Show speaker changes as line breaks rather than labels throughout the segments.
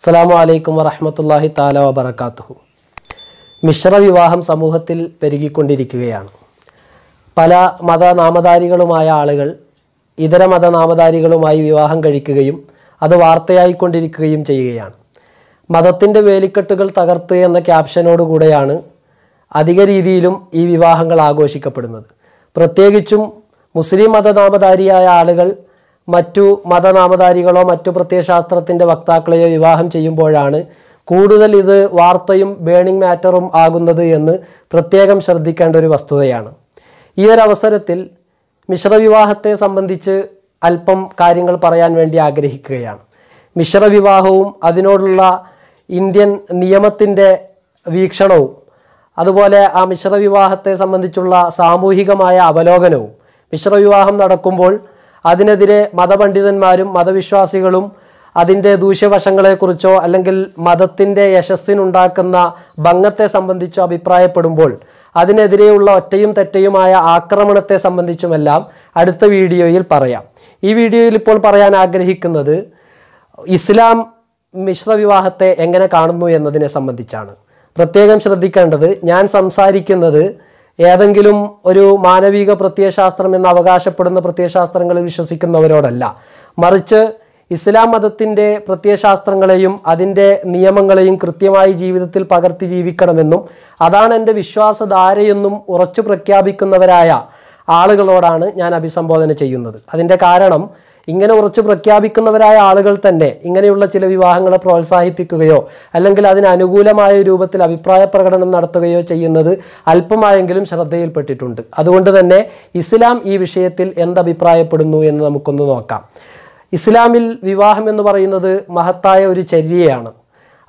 അസ്സാം വലൈക്കും വറഹമത്തല്ലാഹി താല വബർക്കാത്തുഹു മിശ്ര വിവാഹം സമൂഹത്തിൽ പെരുകിക്കൊണ്ടിരിക്കുകയാണ് പല മതനാമധാരികളുമായ ആളുകൾ ഇതര മതനാമധാരികളുമായി വിവാഹം കഴിക്കുകയും അത് വാർത്തയായിക്കൊണ്ടിരിക്കുകയും ചെയ്യുകയാണ് മതത്തിൻ്റെ വേലിക്കെട്ടുകൾ തകർത്ത് എന്ന ക്യാപ്ഷനോടുകൂടെയാണ് അധിക രീതിയിലും ഈ വിവാഹങ്ങൾ ആഘോഷിക്കപ്പെടുന്നത് പ്രത്യേകിച്ചും മുസ്ലിം മതനാമധാരിയായ ആളുകൾ മറ്റു മതനാമധാരികളോ മറ്റു പ്രത്യയശാസ്ത്രത്തിൻ്റെ വക്താക്കളെയോ വിവാഹം ചെയ്യുമ്പോഴാണ് കൂടുതൽ ഇത് വാർത്തയും ബേണിംഗ് മാറ്ററും ആകുന്നത് എന്ന് പ്രത്യേകം ശ്രദ്ധിക്കേണ്ട ഒരു വസ്തുതയാണ് ഈ ഒരു അവസരത്തിൽ മിശ്രവിവാഹത്തെ സംബന്ധിച്ച് അല്പം കാര്യങ്ങൾ പറയാൻ വേണ്ടി ആഗ്രഹിക്കുകയാണ് മിശ്രവിവാഹവും അതിനോടുള്ള ഇന്ത്യൻ നിയമത്തിൻ്റെ വീക്ഷണവും അതുപോലെ ആ മിശ്രവിവാഹത്തെ സംബന്ധിച്ചുള്ള സാമൂഹികമായ അവലോകനവും മിശ്രവിവാഹം നടക്കുമ്പോൾ അതിനെതിരെ മതപണ്ഡിതന്മാരും മതവിശ്വാസികളും അതിൻ്റെ ദൂഷ്യവശങ്ങളെക്കുറിച്ചോ അല്ലെങ്കിൽ മതത്തിൻ്റെ യശസ്സിനുണ്ടാക്കുന്ന ഭംഗത്തെ സംബന്ധിച്ചോ അഭിപ്രായപ്പെടുമ്പോൾ അതിനെതിരെയുള്ള ഒറ്റയും തെറ്റയുമായ ആക്രമണത്തെ സംബന്ധിച്ചുമെല്ലാം അടുത്ത വീഡിയോയിൽ പറയാം ഈ വീഡിയോയിൽ ഇപ്പോൾ പറയാൻ ആഗ്രഹിക്കുന്നത് ഇസ്ലാം മിശ്രവിവാഹത്തെ എങ്ങനെ കാണുന്നു എന്നതിനെ സംബന്ധിച്ചാണ് പ്രത്യേകം ശ്രദ്ധിക്കേണ്ടത് ഞാൻ സംസാരിക്കുന്നത് ഏതെങ്കിലും ഒരു മാനവിക പ്രത്യയശാസ്ത്രം എന്ന് അവകാശപ്പെടുന്ന പ്രത്യയശാസ്ത്രങ്ങളിൽ വിശ്വസിക്കുന്നവരോടല്ല മറിച്ച് ഇസ്ലാം മതത്തിൻ്റെ പ്രത്യയശാസ്ത്രങ്ങളെയും അതിൻ്റെ നിയമങ്ങളെയും കൃത്യമായി ജീവിതത്തിൽ പകർത്തി ജീവിക്കണമെന്നും അതാണ് എൻ്റെ വിശ്വാസധാരയെന്നും ഉറച്ചു പ്രഖ്യാപിക്കുന്നവരായ ആളുകളോടാണ് ഞാൻ അഭിസംബോധന ചെയ്യുന്നത് അതിൻ്റെ കാരണം ഇങ്ങനെ ഉറച്ചു പ്രഖ്യാപിക്കുന്നവരായ ആളുകൾ തന്നെ ഇങ്ങനെയുള്ള ചില വിവാഹങ്ങളെ പ്രോത്സാഹിപ്പിക്കുകയോ അല്ലെങ്കിൽ അതിനനുകൂലമായ രൂപത്തിൽ അഭിപ്രായ പ്രകടനം നടത്തുകയോ ചെയ്യുന്നത് അല്പമായെങ്കിലും ശ്രദ്ധയിൽപ്പെട്ടിട്ടുണ്ട് അതുകൊണ്ട് തന്നെ ഇസ്ലാം ഈ വിഷയത്തിൽ എന്തഭിപ്രായപ്പെടുന്നു എന്ന് നമുക്കൊന്ന് നോക്കാം ഇസ്ലാമിൽ വിവാഹം എന്ന് പറയുന്നത് മഹത്തായ ഒരു ചര്യയാണ്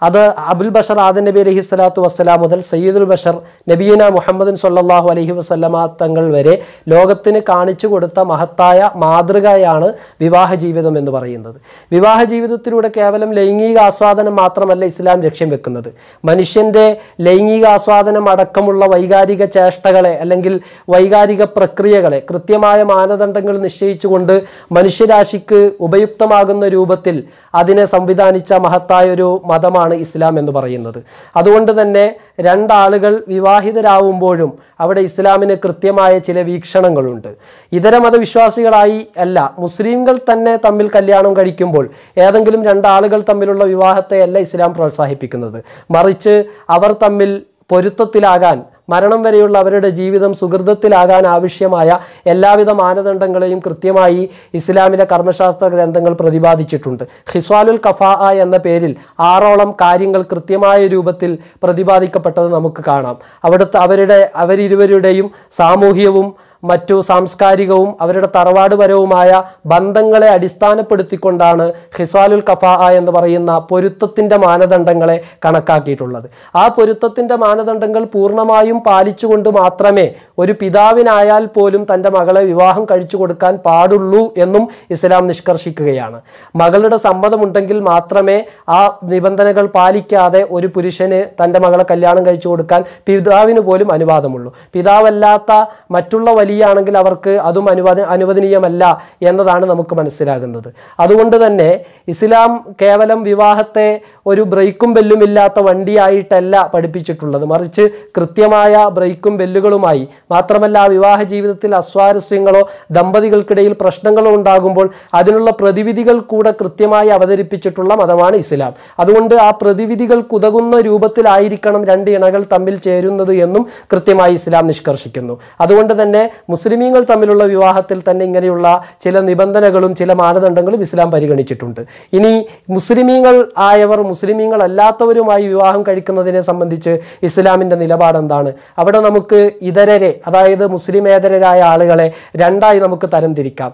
അത് അബുൽ ബഷർ ആദ നബി അലഹി സ്വലാത്തു വസ്സലാം മുതൽ സയ്യിദുൽ ബഷർ നബീന മുഹമ്മദ് സല്ലാഹു അലഹി വസ്ലമ തങ്ങൾ വരെ ലോകത്തിന് കാണിച്ചു കൊടുത്ത മഹത്തായ മാതൃകയാണ് വിവാഹ ജീവിതം എന്ന് പറയുന്നത് വിവാഹ ജീവിതത്തിലൂടെ കേവലം ലൈംഗിക ആസ്വാദനം മാത്രമല്ല ഇസ്ലാം ലക്ഷ്യം വെക്കുന്നത് മനുഷ്യൻ്റെ ലൈംഗിക ആസ്വാദനം അടക്കമുള്ള വൈകാരിക ചേഷ്ടകളെ അല്ലെങ്കിൽ വൈകാരിക പ്രക്രിയകളെ കൃത്യമായ മാനദണ്ഡങ്ങൾ നിശ്ചയിച്ചുകൊണ്ട് മനുഷ്യരാശിക്ക് ഉപയുക്തമാകുന്ന രൂപത്തിൽ അതിനെ സംവിധാനിച്ച മഹത്തായൊരു മതമാണ് മതമാണ് ഇസ്ലാം എന്ന് പറയുന്നത് അതുകൊണ്ട് തന്നെ രണ്ടാളുകൾ വിവാഹിതരാകുമ്പോഴും അവിടെ ഇസ്ലാമിന് കൃത്യമായ ചില വീക്ഷണങ്ങളുണ്ട് ഇതര മതവിശ്വാസികളായി അല്ല മുസ്ലിംകൾ തന്നെ തമ്മിൽ കല്യാണം കഴിക്കുമ്പോൾ ഏതെങ്കിലും രണ്ടാളുകൾ തമ്മിലുള്ള വിവാഹത്തെ അല്ല ഇസ്ലാം പ്രോത്സാഹിപ്പിക്കുന്നത് മറിച്ച് അവർ തമ്മിൽ പൊരുത്തത്തിലാകാൻ മരണം വരെയുള്ള അവരുടെ ജീവിതം സുഹൃതത്തിലാകാൻ ആവശ്യമായ എല്ലാവിധ മാനദണ്ഡങ്ങളെയും കൃത്യമായി ഇസ്ലാമിലെ കർമ്മശാസ്ത്ര ഗ്രന്ഥങ്ങൾ പ്രതിപാദിച്ചിട്ടുണ്ട് ഹിസ്വാലുൽ കഫാ എന്ന പേരിൽ ആറോളം കാര്യങ്ങൾ കൃത്യമായ രൂപത്തിൽ പ്രതിപാദിക്കപ്പെട്ടത് നമുക്ക് കാണാം അവിടുത്തെ അവരുടെ അവരിരുവരുടെയും സാമൂഹ്യവും മറ്റു സാംസ്കാരികവും അവരുടെ തറവാടുപരവുമായ ബന്ധങ്ങളെ അടിസ്ഥാനപ്പെടുത്തിക്കൊണ്ടാണ് ഹിസാലുൽ കഫാ എന്ന് പറയുന്ന പൊരുത്തത്തിൻ്റെ മാനദണ്ഡങ്ങളെ കണക്കാക്കിയിട്ടുള്ളത് ആ പൊരുത്തത്തിൻ്റെ മാനദണ്ഡങ്ങൾ പൂർണ്ണമായും പാലിച്ചുകൊണ്ട് മാത്രമേ ഒരു പിതാവിനായാൽ പോലും തൻ്റെ മകളെ വിവാഹം കഴിച്ചു കൊടുക്കാൻ പാടുള്ളൂ എന്നും ഇസ്ലാം നിഷ്കർഷിക്കുകയാണ് മകളുടെ സമ്മതമുണ്ടെങ്കിൽ മാത്രമേ ആ നിബന്ധനകൾ പാലിക്കാതെ ഒരു പുരുഷന് തൻ്റെ മകളെ കല്യാണം കഴിച്ചു കൊടുക്കാൻ പിതാവിന് പോലും അനുവാദമുള്ളൂ പിതാവല്ലാത്ത മറ്റുള്ള വലിയ ചെയ്യുകയാണെങ്കിൽ അവർക്ക് അതും അനുവാദ അനുവദനീയമല്ല എന്നതാണ് നമുക്ക് മനസ്സിലാകുന്നത് അതുകൊണ്ട് തന്നെ ഇസ്ലാം കേവലം വിവാഹത്തെ ഒരു ബ്രേക്കും ബെല്ലുമില്ലാത്ത വണ്ടിയായിട്ടല്ല പഠിപ്പിച്ചിട്ടുള്ളത് മറിച്ച് കൃത്യമായ ബ്രേക്കും ബെല്ലുകളുമായി മാത്രമല്ല വിവാഹ ജീവിതത്തിൽ അസ്വാരസ്യങ്ങളോ ദമ്പതികൾക്കിടയിൽ പ്രശ്നങ്ങളോ ഉണ്ടാകുമ്പോൾ അതിനുള്ള പ്രതിവിധികൾ കൂടെ കൃത്യമായി അവതരിപ്പിച്ചിട്ടുള്ള മതമാണ് ഇസ്ലാം അതുകൊണ്ട് ആ പ്രതിവിധികൾക്കുതകുന്ന രൂപത്തിലായിരിക്കണം രണ്ട് ഇണകൾ തമ്മിൽ ചേരുന്നത് എന്നും കൃത്യമായി ഇസ്ലാം നിഷ്കർഷിക്കുന്നു അതുകൊണ്ട് തന്നെ മുസ്ലിമീങ്ങൾ തമ്മിലുള്ള വിവാഹത്തിൽ തന്നെ ഇങ്ങനെയുള്ള ചില നിബന്ധനകളും ചില മാനദണ്ഡങ്ങളും ഇസ്ലാം പരിഗണിച്ചിട്ടുണ്ട് ഇനി മുസ്ലിമീങ്ങൾ ആയവർ മുസ്ലിമീങ്ങൾ അല്ലാത്തവരുമായി വിവാഹം കഴിക്കുന്നതിനെ സംബന്ധിച്ച് ഇസ്ലാമിൻ്റെ നിലപാട് എന്താണ് അവിടെ നമുക്ക് ഇതരരെ അതായത് മുസ്ലിമേതരരായ ആളുകളെ രണ്ടായി നമുക്ക് തരംതിരിക്കാം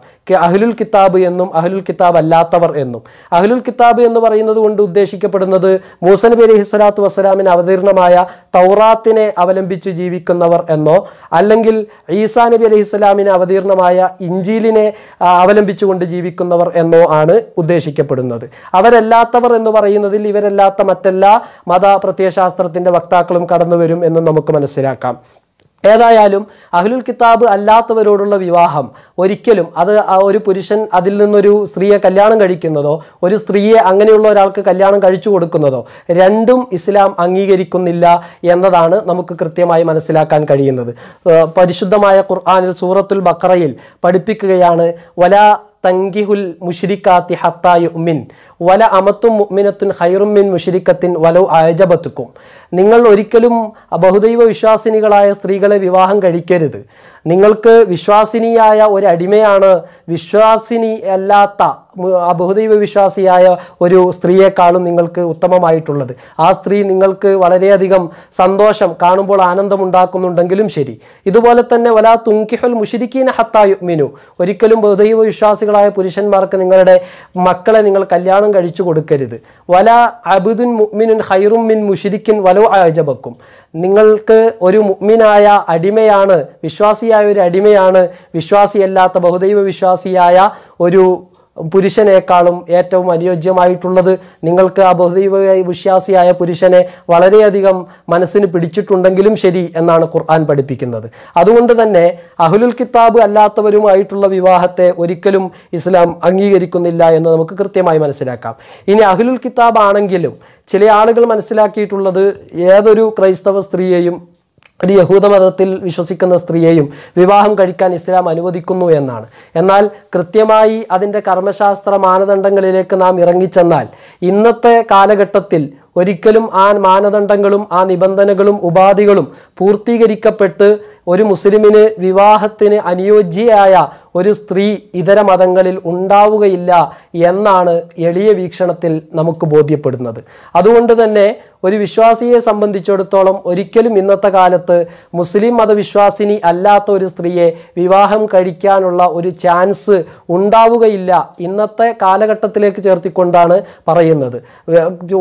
അഹ്ലുൽ കിതാബ് എന്നും അഹ്ലുൽ കിതാബ് അല്ലാത്തവർ എന്നും അഹ്ലുൽ കിതാബ് എന്ന് പറയുന്നത് കൊണ്ട് ഉദ്ദേശിക്കപ്പെടുന്നത് മൂസനബി അലഹി സ്വലാത്തു വസ്സലാമിന് അവതീർണമായ തൗറാത്തിനെ അവലംബിച്ച് ജീവിക്കുന്നവർ എന്നോ അല്ലെങ്കിൽ ഈസാ നബി അലഹി സ്വലാമിന് അവതീർണമായ ഇഞ്ചീലിനെ അവലംബിച്ചുകൊണ്ട് ജീവിക്കുന്നവർ എന്നോ ആണ് ഉദ്ദേശിക്കപ്പെടുന്നത് അറിയപ്പെടുന്നത് അവരല്ലാത്തവർ എന്ന് പറയുന്നതിൽ ഇവരല്ലാത്ത മറ്റെല്ലാ മത പ്രത്യയശാസ്ത്രത്തിൻ്റെ വക്താക്കളും കടന്നു വരും എന്ന് നമുക്ക് മനസ്സിലാക്കാം ഏതായാലും അഹ്ലുൽ കിതാബ് അല്ലാത്തവരോടുള്ള വിവാഹം ഒരിക്കലും അത് ഒരു പുരുഷൻ അതിൽ നിന്നൊരു സ്ത്രീയെ കല്യാണം കഴിക്കുന്നതോ ഒരു സ്ത്രീയെ അങ്ങനെയുള്ള ഒരാൾക്ക് കല്യാണം കഴിച്ചു കൊടുക്കുന്നതോ രണ്ടും ഇസ്ലാം അംഗീകരിക്കുന്നില്ല എന്നതാണ് നമുക്ക് കൃത്യമായി മനസ്സിലാക്കാൻ കഴിയുന്നത് പരിശുദ്ധമായ ഖുർആാനിൽ സൂറത്തുൽ ബക്രയിൽ പഠിപ്പിക്കുകയാണ് വലാ തങ്കിഹുൽ മുഷിരിക്കാത്തി ഹത്തായു മിൻ വല അമത്തും മുഅ്മിനത്തുൻ ഹൈറും മിൻ മുഷരിക്കത്തിൻ വല അയജബത്തുക്കും നിങ്ങൾ ഒരിക്കലും ബഹുദൈവ വിശ്വാസിനികളായ സ്ത്രീകളെ വിവാഹം കഴിക്കരുത് നിങ്ങൾക്ക് വിശ്വാസിനിയായ ഒരു അടിമയാണ് വിശ്വാസിനി അല്ലാത്ത ബഹുദൈവ വിശ്വാസിയായ ഒരു സ്ത്രീയെക്കാളും നിങ്ങൾക്ക് ഉത്തമമായിട്ടുള്ളത് ആ സ്ത്രീ നിങ്ങൾക്ക് വളരെയധികം സന്തോഷം കാണുമ്പോൾ ആനന്ദമുണ്ടാക്കുന്നുണ്ടെങ്കിലും ശരി ഇതുപോലെ തന്നെ വല തുങ്കിഹുൽ മുഷിരിക്കീന മിനു ഒരിക്കലും ബഹുദൈവ വിശ്വാസികളായ പുരുഷന്മാർക്ക് നിങ്ങളുടെ മക്കളെ നിങ്ങൾ കല്യാണം കഴിച്ചു കൊടുക്കരുത് വല അബുദുൻ മുഅ്മിനുൻ ഹൈറും മിൻ മുഷിരിക്കിൻ വലോ ആജബക്കും നിങ്ങൾക്ക് ഒരു മുഅ്മിനായ അടിമയാണ് വിശ്വാസിയായ ഒരു അടിമയാണ് വിശ്വാസിയല്ലാത്ത ബഹുദൈവ വിശ്വാസിയായ ഒരു പുരുഷനേക്കാളും ഏറ്റവും അനുയോജ്യമായിട്ടുള്ളത് നിങ്ങൾക്ക് ആ ബഹുദൈവ വിശ്വാസിയായ പുരുഷനെ വളരെയധികം മനസ്സിന് പിടിച്ചിട്ടുണ്ടെങ്കിലും ശരി എന്നാണ് ഖുർആൻ പഠിപ്പിക്കുന്നത് അതുകൊണ്ട് തന്നെ അഹുലുൽ കിതാബ് അല്ലാത്തവരുമായിട്ടുള്ള വിവാഹത്തെ ഒരിക്കലും ഇസ്ലാം അംഗീകരിക്കുന്നില്ല എന്ന് നമുക്ക് കൃത്യമായി മനസ്സിലാക്കാം ഇനി അഹുലുൽ കിതാബ് ആണെങ്കിലും ചില ആളുകൾ മനസ്സിലാക്കിയിട്ടുള്ളത് ഏതൊരു ക്രൈസ്തവ സ്ത്രീയെയും ഒരു യഹൂദ മതത്തിൽ വിശ്വസിക്കുന്ന സ്ത്രീയെയും വിവാഹം കഴിക്കാൻ ഇസ്ലാം അനുവദിക്കുന്നു എന്നാണ് എന്നാൽ കൃത്യമായി അതിൻ്റെ കർമ്മശാസ്ത്ര മാനദണ്ഡങ്ങളിലേക്ക് നാം ഇറങ്ങിച്ചെന്നാൽ ഇന്നത്തെ കാലഘട്ടത്തിൽ ഒരിക്കലും ആ മാനദണ്ഡങ്ങളും ആ നിബന്ധനകളും ഉപാധികളും പൂർത്തീകരിക്കപ്പെട്ട് ഒരു മുസ്ലിമിന് വിവാഹത്തിന് അനുയോജ്യയായ ഒരു സ്ത്രീ ഇതര മതങ്ങളിൽ ഉണ്ടാവുകയില്ല എന്നാണ് എളിയ വീക്ഷണത്തിൽ നമുക്ക് ബോധ്യപ്പെടുന്നത് അതുകൊണ്ട് തന്നെ ഒരു വിശ്വാസിയെ സംബന്ധിച്ചിടത്തോളം ഒരിക്കലും ഇന്നത്തെ കാലത്ത് മുസ്ലിം മതവിശ്വാസിനി അല്ലാത്ത ഒരു സ്ത്രീയെ വിവാഹം കഴിക്കാനുള്ള ഒരു ചാൻസ് ഉണ്ടാവുകയില്ല ഇന്നത്തെ കാലഘട്ടത്തിലേക്ക് ചേർത്തിക്കൊണ്ടാണ് പറയുന്നത്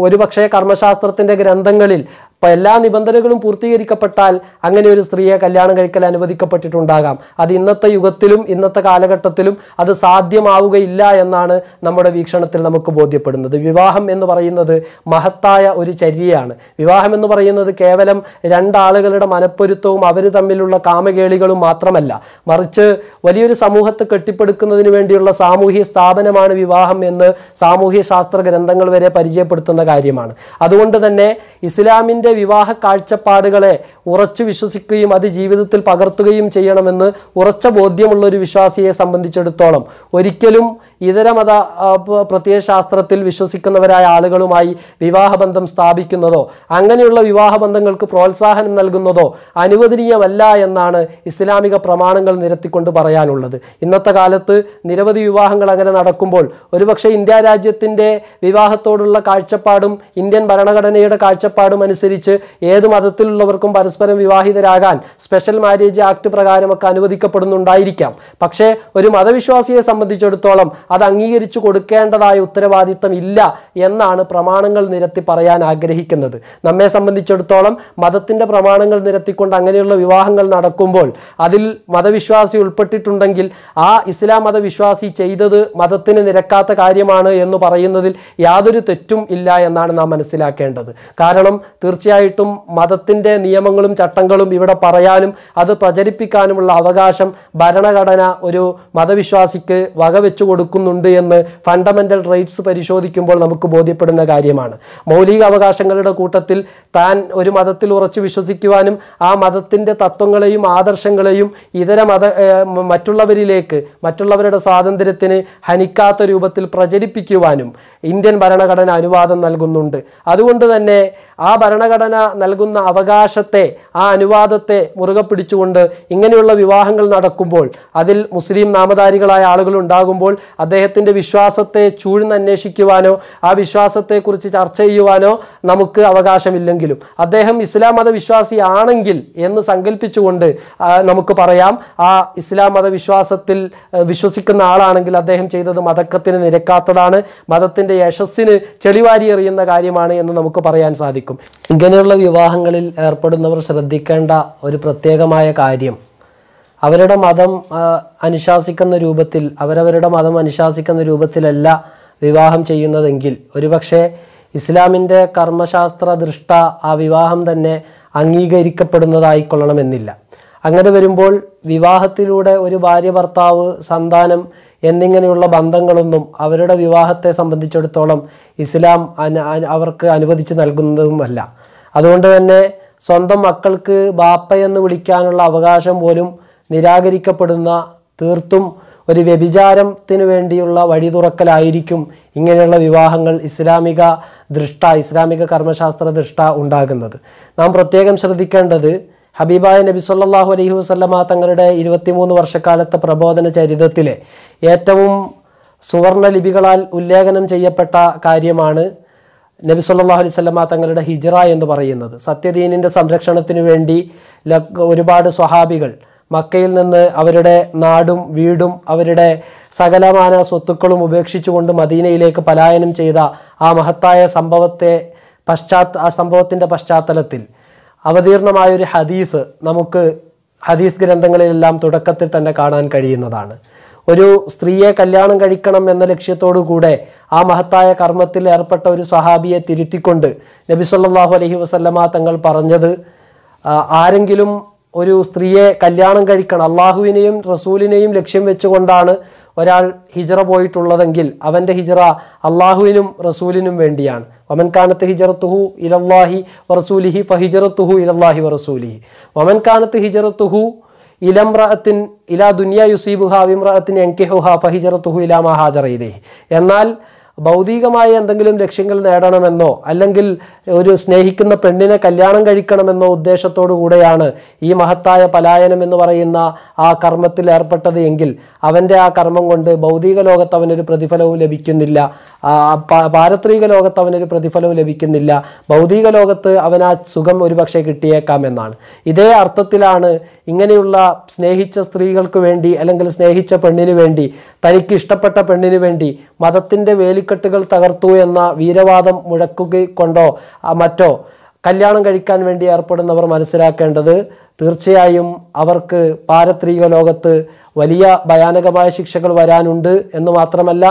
ഒരുപക്ഷേ ധർമ്മശാസ്ത്രത്തിൻ്റെ ഗ്രന്ഥങ്ങളിൽ അപ്പോൾ എല്ലാ നിബന്ധനകളും പൂർത്തീകരിക്കപ്പെട്ടാൽ അങ്ങനെ ഒരു സ്ത്രീയെ കല്യാണം കഴിക്കൽ അനുവദിക്കപ്പെട്ടിട്ടുണ്ടാകാം അത് ഇന്നത്തെ യുഗത്തിലും ഇന്നത്തെ കാലഘട്ടത്തിലും അത് സാധ്യമാവുകയില്ല എന്നാണ് നമ്മുടെ വീക്ഷണത്തിൽ നമുക്ക് ബോധ്യപ്പെടുന്നത് വിവാഹം എന്ന് പറയുന്നത് മഹത്തായ ഒരു ചര്യയാണ് വിവാഹം എന്ന് പറയുന്നത് കേവലം രണ്ടാളുകളുടെ മനപ്പൊരുത്തവും അവർ തമ്മിലുള്ള കാമകേളികളും മാത്രമല്ല മറിച്ച് വലിയൊരു സമൂഹത്തെ കെട്ടിപ്പടുക്കുന്നതിന് വേണ്ടിയുള്ള സാമൂഹ്യ സ്ഥാപനമാണ് വിവാഹം എന്ന് സാമൂഹ്യ ശാസ്ത്ര ഗ്രന്ഥങ്ങൾ വരെ പരിചയപ്പെടുത്തുന്ന കാര്യമാണ് അതുകൊണ്ട് തന്നെ ഇസ്ലാമിൻ്റെ തങ്ങളുടെ വിവാഹ കാഴ്ചപ്പാടുകളെ ഉറച്ചു വിശ്വസിക്കുകയും അത് ജീവിതത്തിൽ പകർത്തുകയും ചെയ്യണമെന്ന് ഉറച്ച ബോധ്യമുള്ള ഒരു വിശ്വാസിയെ സംബന്ധിച്ചിടത്തോളം ഒരിക്കലും ഇതര മത ശാസ്ത്രത്തിൽ വിശ്വസിക്കുന്നവരായ ആളുകളുമായി വിവാഹബന്ധം സ്ഥാപിക്കുന്നതോ അങ്ങനെയുള്ള വിവാഹബന്ധങ്ങൾക്ക് പ്രോത്സാഹനം നൽകുന്നതോ അനുവദനീയമല്ല എന്നാണ് ഇസ്ലാമിക പ്രമാണങ്ങൾ നിരത്തിക്കൊണ്ട് പറയാനുള്ളത് ഇന്നത്തെ കാലത്ത് നിരവധി വിവാഹങ്ങൾ അങ്ങനെ നടക്കുമ്പോൾ ഒരുപക്ഷെ ഇന്ത്യ രാജ്യത്തിൻ്റെ വിവാഹത്തോടുള്ള കാഴ്ചപ്പാടും ഇന്ത്യൻ ഭരണഘടനയുടെ കാഴ്ചപ്പാടും അനുസരിച്ച് പ്രത്യേകിച്ച് ഏത് മതത്തിലുള്ളവർക്കും പരസ്പരം വിവാഹിതരാകാൻ സ്പെഷ്യൽ മാരേജ് ആക്ട് പ്രകാരമൊക്കെ അനുവദിക്കപ്പെടുന്നുണ്ടായിരിക്കാം പക്ഷേ ഒരു മതവിശ്വാസിയെ സംബന്ധിച്ചിടത്തോളം അത് അംഗീകരിച്ചു കൊടുക്കേണ്ടതായ ഉത്തരവാദിത്തം ഇല്ല എന്നാണ് പ്രമാണങ്ങൾ നിരത്തി പറയാൻ ആഗ്രഹിക്കുന്നത് നമ്മെ സംബന്ധിച്ചിടത്തോളം മതത്തിൻ്റെ പ്രമാണങ്ങൾ നിരത്തിക്കൊണ്ട് അങ്ങനെയുള്ള വിവാഹങ്ങൾ നടക്കുമ്പോൾ അതിൽ മതവിശ്വാസി ഉൾപ്പെട്ടിട്ടുണ്ടെങ്കിൽ ആ ഇസ്ലാം മതവിശ്വാസി ചെയ്തത് മതത്തിന് നിരക്കാത്ത കാര്യമാണ് എന്ന് പറയുന്നതിൽ യാതൊരു തെറ്റും ഇല്ല എന്നാണ് നാം മനസ്സിലാക്കേണ്ടത് കാരണം തീർച്ചയായും തീർച്ചയായിട്ടും മതത്തിൻ്റെ നിയമങ്ങളും ചട്ടങ്ങളും ഇവിടെ പറയാനും അത് പ്രചരിപ്പിക്കാനുമുള്ള അവകാശം ഭരണഘടന ഒരു മതവിശ്വാസിക്ക് വകവെച്ചു കൊടുക്കുന്നുണ്ട് എന്ന് ഫണ്ടമെൻ്റൽ റൈറ്റ്സ് പരിശോധിക്കുമ്പോൾ നമുക്ക് ബോധ്യപ്പെടുന്ന കാര്യമാണ് മൗലിക അവകാശങ്ങളുടെ കൂട്ടത്തിൽ താൻ ഒരു മതത്തിൽ ഉറച്ചു വിശ്വസിക്കുവാനും ആ മതത്തിൻ്റെ തത്വങ്ങളെയും ആദർശങ്ങളെയും ഇതര മത മറ്റുള്ളവരിലേക്ക് മറ്റുള്ളവരുടെ സ്വാതന്ത്ര്യത്തിന് ഹനിക്കാത്ത രൂപത്തിൽ പ്രചരിപ്പിക്കുവാനും ഇന്ത്യൻ ഭരണഘടന അനുവാദം നൽകുന്നുണ്ട് അതുകൊണ്ട് തന്നെ ആ ഭരണഘടന നൽകുന്ന അവകാശത്തെ ആ അനുവാദത്തെ മുറുകെ പിടിച്ചുകൊണ്ട് ഇങ്ങനെയുള്ള വിവാഹങ്ങൾ നടക്കുമ്പോൾ അതിൽ മുസ്ലിം നാമധാരികളായ ആളുകൾ ഉണ്ടാകുമ്പോൾ അദ്ദേഹത്തിൻ്റെ വിശ്വാസത്തെ ചൂഴ്ന്നന്വേഷിക്കുവാനോ ആ വിശ്വാസത്തെക്കുറിച്ച് ചർച്ച ചെയ്യുവാനോ നമുക്ക് അവകാശമില്ലെങ്കിലും അദ്ദേഹം ഇസ്ലാം മതവിശ്വാസിയാണെങ്കിൽ എന്ന് സങ്കല്പിച്ചുകൊണ്ട് നമുക്ക് പറയാം ആ ഇസ്ലാം മതവിശ്വാസത്തിൽ വിശ്വസിക്കുന്ന ആളാണെങ്കിൽ അദ്ദേഹം ചെയ്തത് മതക്കത്തിന് നിരക്കാത്തതാണ് മതത്തിൻ്റെ യശസ്സിന് ചെളിവാരി എറിയുന്ന കാര്യമാണ് എന്ന് നമുക്ക് പറയാൻ സാധിക്കും നടക്കും ഇങ്ങനെയുള്ള വിവാഹങ്ങളിൽ ഏർപ്പെടുന്നവർ ശ്രദ്ധിക്കേണ്ട ഒരു പ്രത്യേകമായ കാര്യം അവരുടെ മതം അനുശാസിക്കുന്ന രൂപത്തിൽ അവരവരുടെ മതം അനുശാസിക്കുന്ന രൂപത്തിലല്ല വിവാഹം ചെയ്യുന്നതെങ്കിൽ ഒരുപക്ഷെ ഇസ്ലാമിൻ്റെ കർമ്മശാസ്ത്ര ദൃഷ്ട ആ വിവാഹം തന്നെ അംഗീകരിക്കപ്പെടുന്നതായിക്കൊള്ളണമെന്നില്ല അങ്ങനെ വരുമ്പോൾ വിവാഹത്തിലൂടെ ഒരു ഭാര്യ ഭർത്താവ് സന്താനം എന്നിങ്ങനെയുള്ള ബന്ധങ്ങളൊന്നും അവരുടെ വിവാഹത്തെ സംബന്ധിച്ചിടത്തോളം ഇസ്ലാം അവർക്ക് അനുവദിച്ച് നൽകുന്നതുമല്ല അതുകൊണ്ട് തന്നെ സ്വന്തം മക്കൾക്ക് ബാപ്പയെന്ന് വിളിക്കാനുള്ള അവകാശം പോലും നിരാകരിക്കപ്പെടുന്ന തീർത്തും ഒരു വ്യഭിചാരത്തിന് വേണ്ടിയുള്ള വഴി തുറക്കലായിരിക്കും ഇങ്ങനെയുള്ള വിവാഹങ്ങൾ ഇസ്ലാമിക ദൃഷ്ട ഇസ്ലാമിക കർമ്മശാസ്ത്ര ദൃഷ്ട ഉണ്ടാകുന്നത് നാം പ്രത്യേകം ശ്രദ്ധിക്കേണ്ടത് ഹബീബായ നബി സല്ലാഹു അലൈഹി വസ്ലമ തങ്ങളുടെ ഇരുപത്തിമൂന്ന് വർഷക്കാലത്തെ പ്രബോധന ചരിതത്തിലെ ഏറ്റവും സുവർണ ലിപികളാൽ ഉല്ലേഖനം ചെയ്യപ്പെട്ട കാര്യമാണ് നബി സല്ലാഹു അലൈഹി സ്വലമ തങ്ങളുടെ ഹിജറ എന്ന് പറയുന്നത് സത്യദീനിൻ്റെ സംരക്ഷണത്തിനു വേണ്ടി ഒരുപാട് സ്വഹാബികൾ മക്കയിൽ നിന്ന് അവരുടെ നാടും വീടും അവരുടെ സകലമാന സ്വത്തുക്കളും ഉപേക്ഷിച്ചുകൊണ്ട് മദീനയിലേക്ക് പലായനം ചെയ്ത ആ മഹത്തായ സംഭവത്തെ പശ്ചാത്ത ആ സംഭവത്തിൻ്റെ പശ്ചാത്തലത്തിൽ അവതീർണമായൊരു ഹദീസ് നമുക്ക് ഹദീസ് ഗ്രന്ഥങ്ങളിലെല്ലാം തുടക്കത്തിൽ തന്നെ കാണാൻ കഴിയുന്നതാണ് ഒരു സ്ത്രീയെ കല്യാണം കഴിക്കണം എന്ന ലക്ഷ്യത്തോടുകൂടെ ആ മഹത്തായ കർമ്മത്തിൽ ഏർപ്പെട്ട ഒരു സഹാബിയെ തിരുത്തിക്കൊണ്ട് നബി അലഹി വസല്ലമ തങ്ങൾ പറഞ്ഞത് ആരെങ്കിലും ഒരു സ്ത്രീയെ കല്യാണം കഴിക്കണം അള്ളാഹുവിനെയും റസൂലിനെയും ലക്ഷ്യം വെച്ചുകൊണ്ടാണ് ഒരാൾ ഹിജറ പോയിട്ടുള്ളതെങ്കിൽ അവൻ്റെ ഹിജറ അള്ളാഹുവിനും റസൂലിനും വേണ്ടിയാണ് വമൻകാനത്ത് ഹിജറത്തുഹു ഇലല്ലാഹി വറസൂലിഹി ഫഹിജറത്തുഹു ഇലല്ലാഹി വറസൂലിഹി വമൻകാനത്ത് ഹിജറത്തുഹു ഇലംറഅത്തിൻ ഇലാ ദുനിയ യുസീബുഹ വിമ്രഅത്തിൻ എൻകിഹുഹ ഫഹിജറത്തുഹു ഇലാ മഹാജറയിലേഹി എന്നാൽ ഭൗതികമായ എന്തെങ്കിലും ലക്ഷ്യങ്ങൾ നേടണമെന്നോ അല്ലെങ്കിൽ ഒരു സ്നേഹിക്കുന്ന പെണ്ണിനെ കല്യാണം കഴിക്കണമെന്നോ ഉദ്ദേശത്തോടു കൂടെയാണ് ഈ മഹത്തായ പലായനം എന്ന് പറയുന്ന ആ കർമ്മത്തിൽ ഏർപ്പെട്ടത് എങ്കിൽ അവൻ്റെ ആ കർമ്മം കൊണ്ട് ഭൗതിക ലോകത്ത് അവനൊരു പ്രതിഫലവും ലഭിക്കുന്നില്ല പാരത്രിക ലോകത്ത് അവനൊരു പ്രതിഫലവും ലഭിക്കുന്നില്ല ഭൗതിക ലോകത്ത് അവനാ ആ സുഖം ഒരുപക്ഷെ കിട്ടിയേക്കാം എന്നാണ് ഇതേ അർത്ഥത്തിലാണ് ഇങ്ങനെയുള്ള സ്നേഹിച്ച സ്ത്രീകൾക്ക് വേണ്ടി അല്ലെങ്കിൽ സ്നേഹിച്ച പെണ്ണിന് വേണ്ടി തനിക്ക് ഇഷ്ടപ്പെട്ട പെണ്ണിന് വേണ്ടി മതത്തിൻ്റെ വേലിക്കെട്ടുകൾ തകർത്തു എന്ന വീരവാദം മുഴക്കുകൊണ്ടോ മറ്റോ കല്യാണം കഴിക്കാൻ വേണ്ടി ഏർപ്പെടുന്നവർ മനസ്സിലാക്കേണ്ടത് തീർച്ചയായും അവർക്ക് പാരത്രിക ലോകത്ത് വലിയ ഭയാനകമായ ശിക്ഷകൾ വരാനുണ്ട് എന്ന് മാത്രമല്ല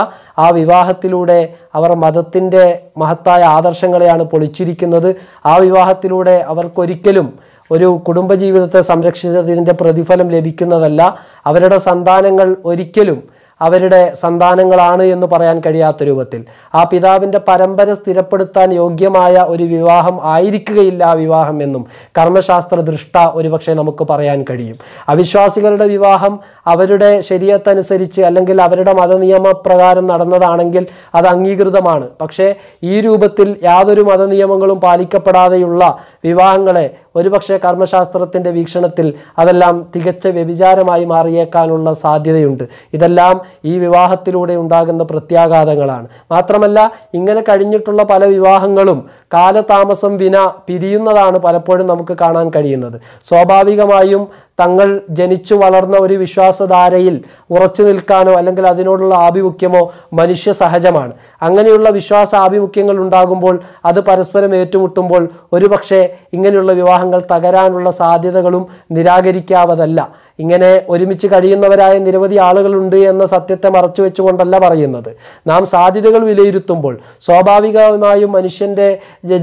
ആ വിവാഹത്തിലൂടെ അവർ മതത്തിൻ്റെ മഹത്തായ ആദർശങ്ങളെയാണ് പൊളിച്ചിരിക്കുന്നത് ആ വിവാഹത്തിലൂടെ അവർക്കൊരിക്കലും ഒരു കുടുംബജീവിതത്തെ സംരക്ഷിച്ചതിൻ്റെ പ്രതിഫലം ലഭിക്കുന്നതല്ല അവരുടെ സന്താനങ്ങൾ ഒരിക്കലും അവരുടെ സന്താനങ്ങളാണ് എന്ന് പറയാൻ കഴിയാത്ത രൂപത്തിൽ ആ പിതാവിൻ്റെ പരമ്പര സ്ഥിരപ്പെടുത്താൻ യോഗ്യമായ ഒരു വിവാഹം ആയിരിക്കുകയില്ല ആ വിവാഹം എന്നും കർമ്മശാസ്ത്ര ദൃഷ്ട പക്ഷേ നമുക്ക് പറയാൻ കഴിയും അവിശ്വാസികളുടെ വിവാഹം അവരുടെ ശരീരത്തനുസരിച്ച് അല്ലെങ്കിൽ അവരുടെ മതനിയമപ്രകാരം നടന്നതാണെങ്കിൽ അത് അംഗീകൃതമാണ് പക്ഷേ ഈ രൂപത്തിൽ യാതൊരു മതനിയമങ്ങളും പാലിക്കപ്പെടാതെയുള്ള വിവാഹങ്ങളെ ഒരുപക്ഷെ കർമ്മശാസ്ത്രത്തിൻ്റെ വീക്ഷണത്തിൽ അതെല്ലാം തികച്ച വ്യഭിചാരമായി മാറിയേക്കാനുള്ള സാധ്യതയുണ്ട് ഇതെല്ലാം ഈ വിവാഹത്തിലൂടെ ഉണ്ടാകുന്ന പ്രത്യാഘാതങ്ങളാണ് മാത്രമല്ല ഇങ്ങനെ കഴിഞ്ഞിട്ടുള്ള പല വിവാഹങ്ങളും കാലതാമസം വിന പിരിയുന്നതാണ് പലപ്പോഴും നമുക്ക് കാണാൻ കഴിയുന്നത് സ്വാഭാവികമായും തങ്ങൾ ജനിച്ചു വളർന്ന ഒരു വിശ്വാസധാരയിൽ ഉറച്ചു നിൽക്കാനോ അല്ലെങ്കിൽ അതിനോടുള്ള ആഭിമുഖ്യമോ മനുഷ്യ സഹജമാണ് അങ്ങനെയുള്ള വിശ്വാസ ആഭിമുഖ്യങ്ങൾ ഉണ്ടാകുമ്പോൾ അത് പരസ്പരം ഏറ്റുമുട്ടുമ്പോൾ ഒരുപക്ഷെ ഇങ്ങനെയുള്ള വിവാഹങ്ങൾ തകരാനുള്ള സാധ്യതകളും നിരാകരിക്കാവതല്ല ഇങ്ങനെ ഒരുമിച്ച് കഴിയുന്നവരായ നിരവധി ആളുകളുണ്ട് എന്ന സത്യത്തെ മറച്ചു വെച്ചുകൊണ്ടല്ല പറയുന്നത് നാം സാധ്യതകൾ വിലയിരുത്തുമ്പോൾ സ്വാഭാവികമായും മനുഷ്യൻ്റെ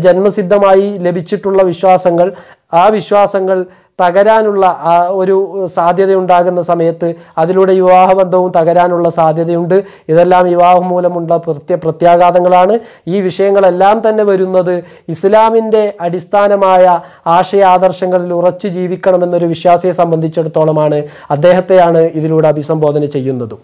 ജന്മസിദ്ധമായി ലഭിച്ചിട്ടുള്ള വിശ്വാസങ്ങൾ ആ വിശ്വാസങ്ങൾ തകരാനുള്ള ഒരു സാധ്യതയുണ്ടാകുന്ന സമയത്ത് അതിലൂടെ വിവാഹ ബന്ധവും തകരാനുള്ള സാധ്യതയുണ്ട് ഇതെല്ലാം വിവാഹം മൂലമുള്ള പ്രത്യ പ്രത്യാഘാതങ്ങളാണ് ഈ വിഷയങ്ങളെല്ലാം തന്നെ വരുന്നത് ഇസ്ലാമിൻ്റെ അടിസ്ഥാനമായ ആശയ ആദർശങ്ങളിൽ ഉറച്ചു ജീവിക്കണമെന്നൊരു വിശ്വാസിയെ സംബന്ധിച്ചിടത്തോളമാണ് അദ്ദേഹത്തെയാണ് ഇതിലൂടെ അഭിസംബോധന ചെയ്യുന്നതും